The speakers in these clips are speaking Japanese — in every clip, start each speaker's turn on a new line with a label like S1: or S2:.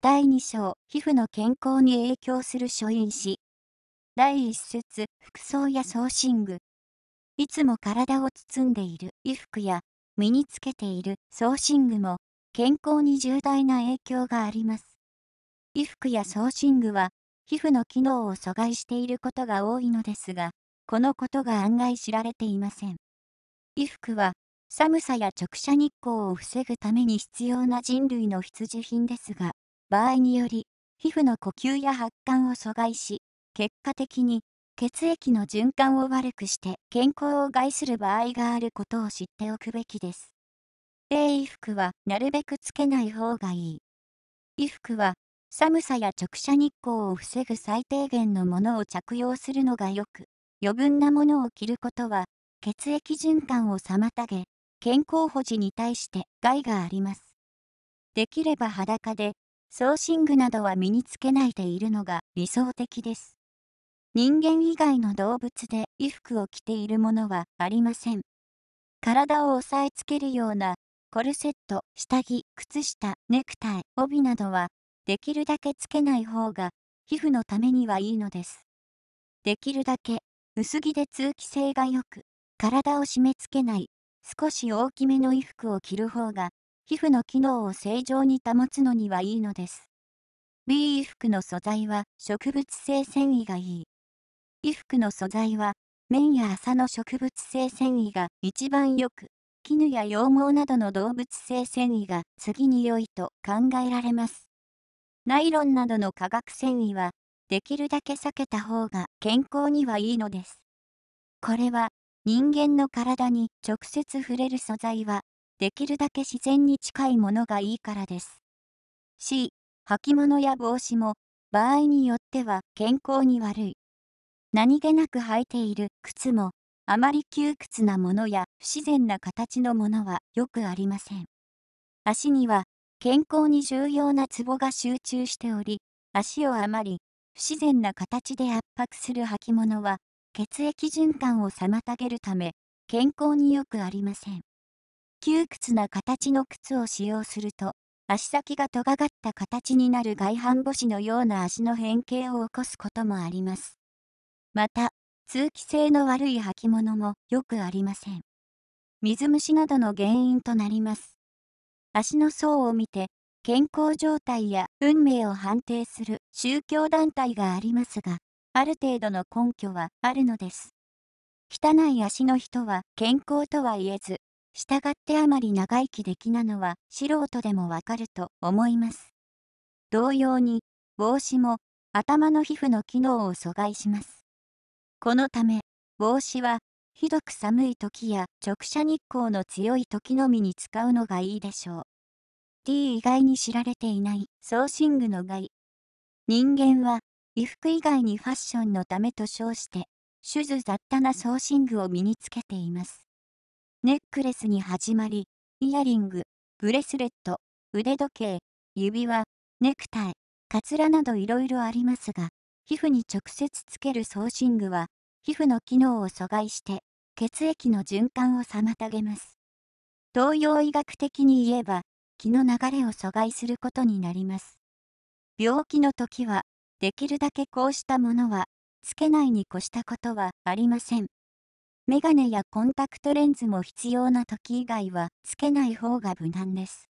S1: 第2章、皮膚の健康に影響する諸因子。第1節、服装や装身具。いつも体を包んでいる衣服や身につけている装身具も健康に重大な影響があります。衣服や装身具は皮膚の機能を阻害していることが多いのですが、このことが案外知られていません。衣服は寒さや直射日光を防ぐために必要な人類の必需品ですが、場合により、皮膚の呼吸や発汗を阻害し、結果的に血液の循環を悪くして健康を害する場合があることを知っておくべきです。で、衣服はなるべくつけない方がいい。衣服は寒さや直射日光を防ぐ最低限のものを着用するのがよく、余分なものを着ることは血液循環を妨げ、健康保持に対して害があります。できれば裸で装身具などは身につけないでいるのが理想的です。人間以外の動物で衣服を着ているものはありません。体を押さえつけるようなコルセット、下着、靴下、ネクタイ、帯などはできるだけつけない方が皮膚のためにはいいのです。できるだけ薄着で通気性が良く体を締め付けない少し大きめの衣服を着る方が皮膚の機能を正常に保つのにはいいのです。B 衣服の素材は植物性繊維がいい。衣服の素材は綿や麻の植物性繊維が一番よく、絹や羊毛などの動物性繊維が次に良いと考えられます。ナイロンなどの化学繊維は、できるだけ避けた方が健康にはいいのです。これは、人間の体に直接触れる素材はできるだけ自然に近いものがいいからです。C、履物や帽子も、場合によっては健康に悪い。何気なく履いている靴も、あまり窮屈なものや不自然な形のものはよくありません。足には健康に重要なツボが集中しており、足をあまり不自然な形で圧迫する履物は血液循環を妨げるため健康によくありません。窮屈な形の靴を使用すると、足先が尖がった形になる外反母趾のような足の変形を起こすこともあります。また、通気性の悪い履物もよくありません。水虫などの原因となります。足の層を見て、健康状態や運命を判定する宗教団体がありますが、ある程度の根拠はあるのです。汚い足の人は健康とは言えず、従ってあまり長生きできなのは素人でもわかると思います。同様に、帽子も頭の皮膚の機能を阻害します。このため、帽子はひどく寒い時や直射日光の強い時のみに使うのがいいでしょう。D 以外に知られていないソーシングの害。人間は衣服以外にファッションのためと称して、手術雑多なソーシングを身につけています。ネックレスに始まり、イヤリング、ブレスレット、腕時計、指輪、ネクタイ、カツラなどいろいろありますが、皮膚に直接つけるソーシングは、皮膚の機能を阻害して、血液の循環を妨げます。東洋医学的に言えば、気の流れを阻害することになります。病気の時は、できるだけこうしたものは、つけないに越したことはありません。メガネやコンタクトレンズも必要な時以外はつけない方が無難です。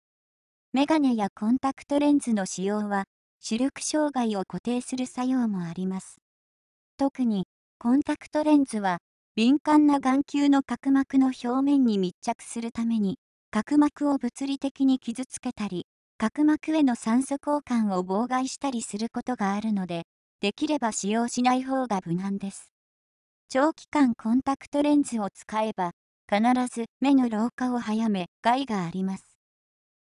S1: メガネやコンタクトレンズの使用は視力障害を固定する作用もあります。特にコンタクトレンズは敏感な眼球の角膜の表面に密着するために角膜を物理的に傷つけたり角膜への酸素交換を妨害したりすることがあるのでできれば使用しない方が無難です。長期間コンタクトレンズを使えば、必ず目の老化を早め、害があります。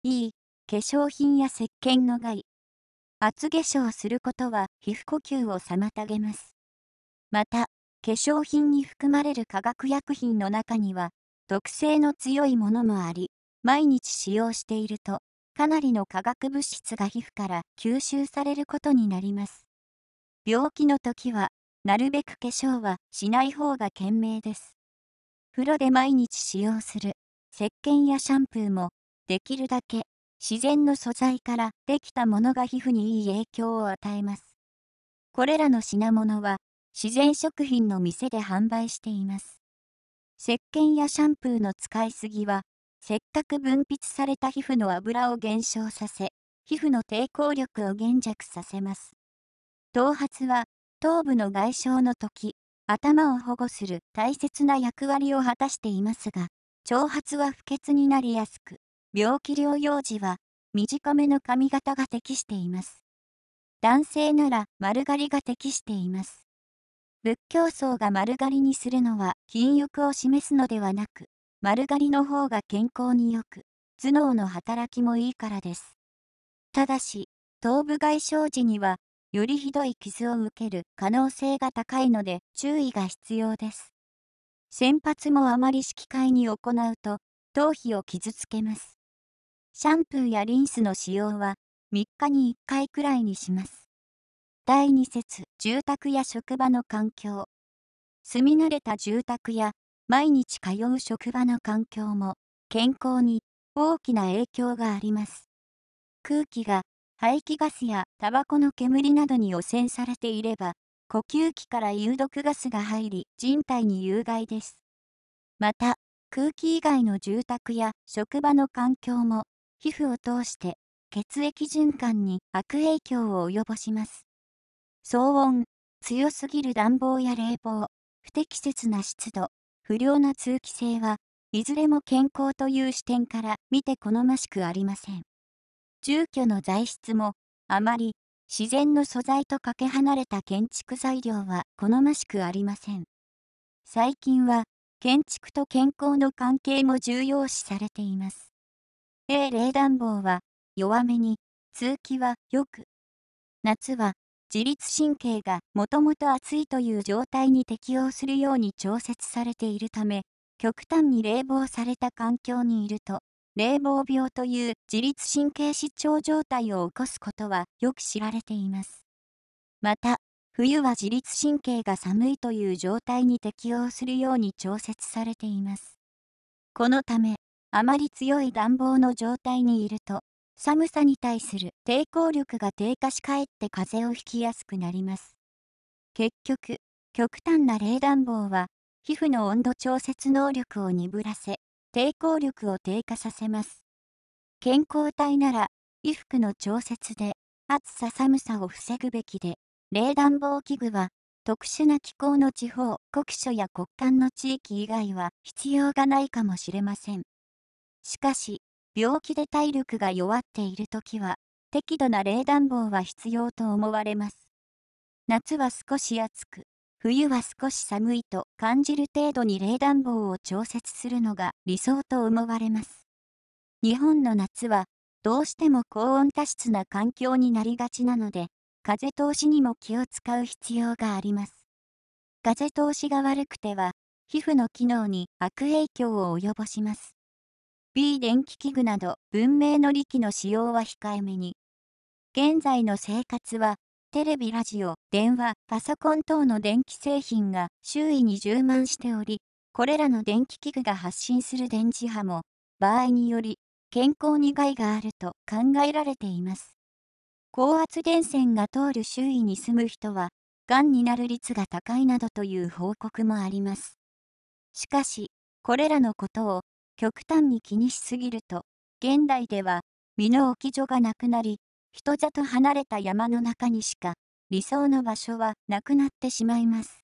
S1: E、化粧品や石鹸の害。厚化粧することは皮膚呼吸を妨げます。また、化粧品に含まれる化学薬品の中には、毒性の強いものもあり、毎日使用していると、かなりの化学物質が皮膚から吸収されることになります。病気の時は、なるべく化粧はしない方が賢明です。風呂で毎日使用する石鹸やシャンプーもできるだけ自然の素材からできたものが皮膚にいい影響を与えます。これらの品物は自然食品の店で販売しています。石鹸やシャンプーの使いすぎはせっかく分泌された皮膚の油を減少させ皮膚の抵抗力を減弱させます。頭髪は頭部の外傷の時、頭を保護する大切な役割を果たしていますが、長髪は不潔になりやすく、病気療養時は短めの髪型が適しています。男性なら丸刈りが適しています。仏教僧が丸刈りにするのは禁欲を示すのではなく、丸刈りの方が健康によく、頭脳の働きもいいからです。ただし、頭部外傷時にはよりひどい傷を受ける可能性が高いので注意が必要です。先発もあまり揮会に行うと頭皮を傷つけます。シャンプーやリンスの使用は3日に1回くらいにします。第2節住宅や職場の環境住み慣れた住宅や毎日通う職場の環境も健康に大きな影響があります。空気が排気ガスやタバコの煙などに汚染されていれば、呼吸器から有毒ガスが入り、人体に有害です。また、空気以外の住宅や職場の環境も、皮膚を通して血液循環に悪影響を及ぼします。騒音、強すぎる暖房や冷房、不適切な湿度、不良な通気性は、いずれも健康という視点から見て好ましくありません。住居の材質もあまり自然の素材とかけ離れた建築材料は好ましくありません。最近は建築と健康の関係も重要視されています。A 冷暖房は弱めに、通気はよく。夏は自律神経がもともと暑いという状態に適応するように調節されているため、極端に冷房された環境にいると冷房病という自律神経失調状態を起こすことはよく知られています。また、冬は自律神経が寒いという状態に適応するように調節されています。このため、あまり強い暖房の状態にいると、寒さに対する抵抗力が低下しかえって風邪をひきやすくなります。結局、極端な冷暖房は、皮膚の温度調節能力を鈍らせ、抵抗力を低下させます。健康体なら、衣服の調節で、暑さ寒さを防ぐべきで、冷暖房器具は、特殊な気候の地方、国所や国間の地域以外は必要がないかもしれません。しかし、病気で体力が弱っている時は、適度な冷暖房は必要と思われます。夏は少し暑く、冬は少し寒いと感じる程度に冷暖房を調節するのが理想と思われます。日本の夏はどうしても高温多湿な環境になりがちなので、風通しにも気を使う必要があります。風通しが悪くては、皮膚の機能に悪影響を及ぼします。B 電気器具など文明の利器の使用は控えめに。現在の生活はテレビラジオ、電話、パソコン等の電気製品が周囲に充満しており、これらの電気器具が発信する電磁波も、場合により、健康に害があると考えられています。高圧電線が通る周囲に住む人は、がんになる率が高いなどという報告もあります。しかし、これらのことを極端に気にしすぎると、現代では身の置き所がなくなり、人里離れた山の中にしか理想の場所はなくなってしまいます。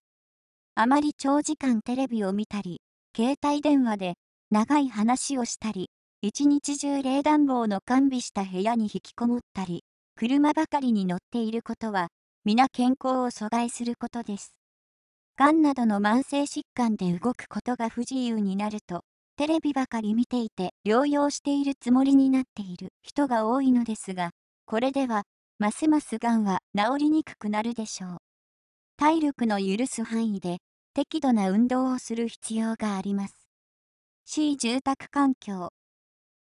S1: あまり長時間テレビを見たり、携帯電話で長い話をしたり、一日中冷暖房の完備した部屋に引きこもったり、車ばかりに乗っていることは、皆健康を阻害することです。がんなどの慢性疾患で動くことが不自由になると、テレビばかり見ていて療養しているつもりになっている人が多いのですが、これでは、ますますがんは治りにくくなるでしょう。体力の許す範囲で、適度な運動をする必要があります。C 住宅環境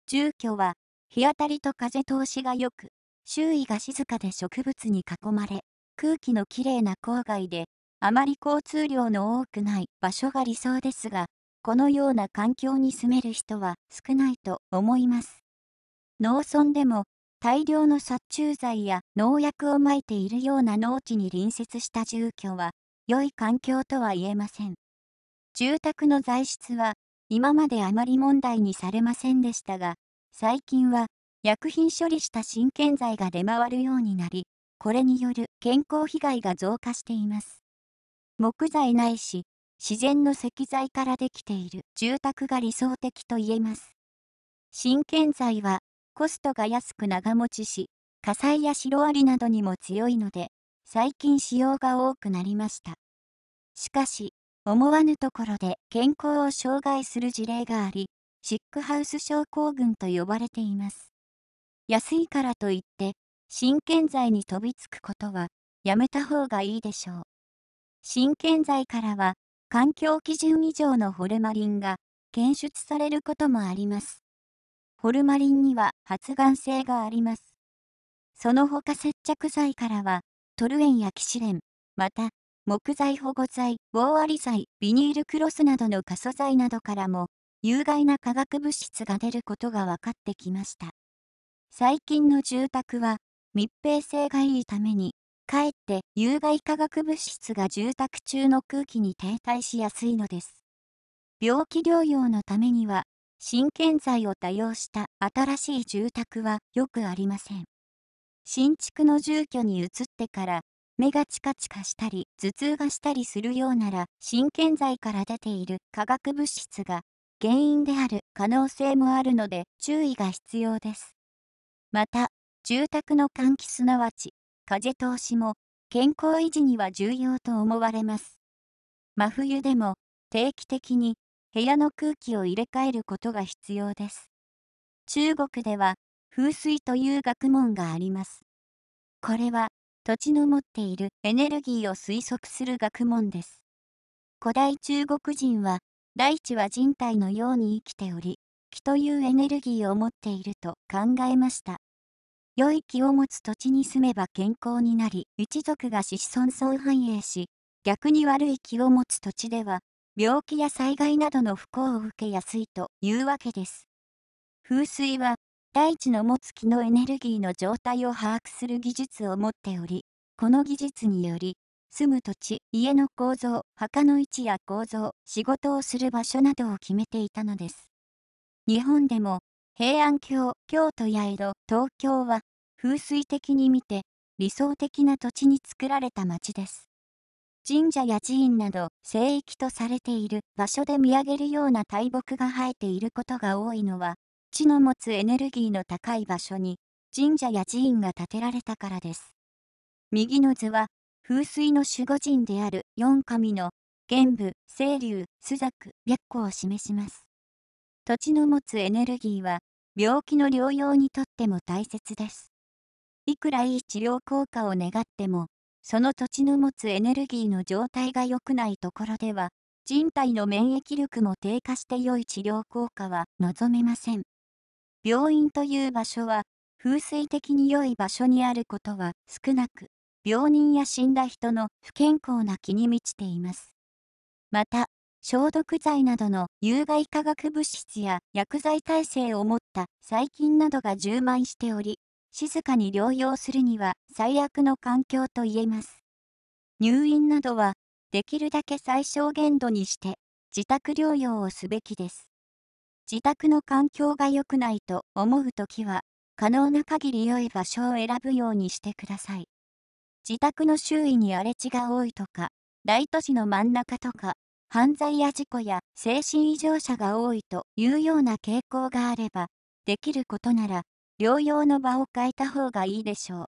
S1: 住居は、日当たりと風通しが良く、周囲が静かで植物に囲まれ、空気のきれいな郊外で、あまり交通量の多くない場所が理想ですが、このような環境に住める人は少ないと思います。農村でも大量の殺虫剤や農薬をまいているような農地に隣接した住居は、良い環境とは言えません。住宅の材質は、今まであまり問題にされませんでしたが、最近は、薬品処理した真剣剤が出回るようになり、これによる健康被害が増加しています。木材ないし、自然の石材からできている住宅が理想的と言えます。真剣材はコストが安く長持ちし、火災やシロアリなどにも強いので、最近使用が多くなりました。しかし、思わぬところで健康を障害する事例があり、シックハウス症候群と呼ばれています。安いからといって、真剣剤に飛びつくことは、やめた方がいいでしょう。真剣剤からは、環境基準以上のホルマリンが検出されることもあります。ホルマリンには発がん性があります。その他接着剤からは、トルエンやキシレン、また、木材保護剤、ーアリ剤、ビニールクロスなどの過疎剤などからも、有害な化学物質が出ることが分かってきました。最近の住宅は、密閉性がいいために、かえって有害化学物質が住宅中の空気に停滞しやすいのです。病気療養のためには新建材を多用した新しい住宅はよくありません。新築の住居に移ってから目がチカチカしたり頭痛がしたりするようなら新建材から出ている化学物質が原因である可能性もあるので注意が必要です。また住宅の換気すなわち風通しも健康維持には重要と思われます。真冬でも定期的に部屋の空気を入れ替えることが必要です。中国では風水という学問があります。これは土地の持っているエネルギーを推測する学問です。古代中国人は大地は人体のように生きており、気というエネルギーを持っていると考えました。良い気を持つ土地に住めば健康になり、一族が子孫孫繁栄し、逆に悪い気を持つ土地では病気や災害などの不幸を受けやすいというわけです。風水は、大地の持つ木のエネルギーの状態を把握する技術を持っており、この技術により、住む土地、家の構造、墓の位置や構造、仕事をする場所などを決めていたのです。日本でも、平安京、京都や江戸、東京は、風水的に見て、理想的な土地に作られた町です。神社や寺院など聖域とされている場所で見上げるような大木が生えていることが多いのは、地の持つエネルギーの高い場所に神社や寺院が建てられたからです。右の図は、風水の守護神である四神の玄武、清流、朱雀、白虎を示します。土地の持つエネルギーは、病気の療養にとっても大切です。いくらいい治療効果を願っても、その土地の持つエネルギーの状態が良くないところでは、人体の免疫力も低下して良い治療効果は望めません。病院という場所は、風水的に良い場所にあることは少なく、病人や死んだ人の不健康な気に満ちています。また、消毒剤などの有害化学物質や薬剤耐性を持った細菌などが充満しており、静かに療養するには最悪の環境と言えます。入院などは、できるだけ最小限度にして、自宅療養をすべきです。自宅の環境が良くないと思うときは、可能な限り良い場所を選ぶようにしてください。自宅の周囲に荒れ地が多いとか、大都市の真ん中とか、犯罪や事故や精神異常者が多いというような傾向があれば、できることなら療養の場を変えた方がいいでしょう。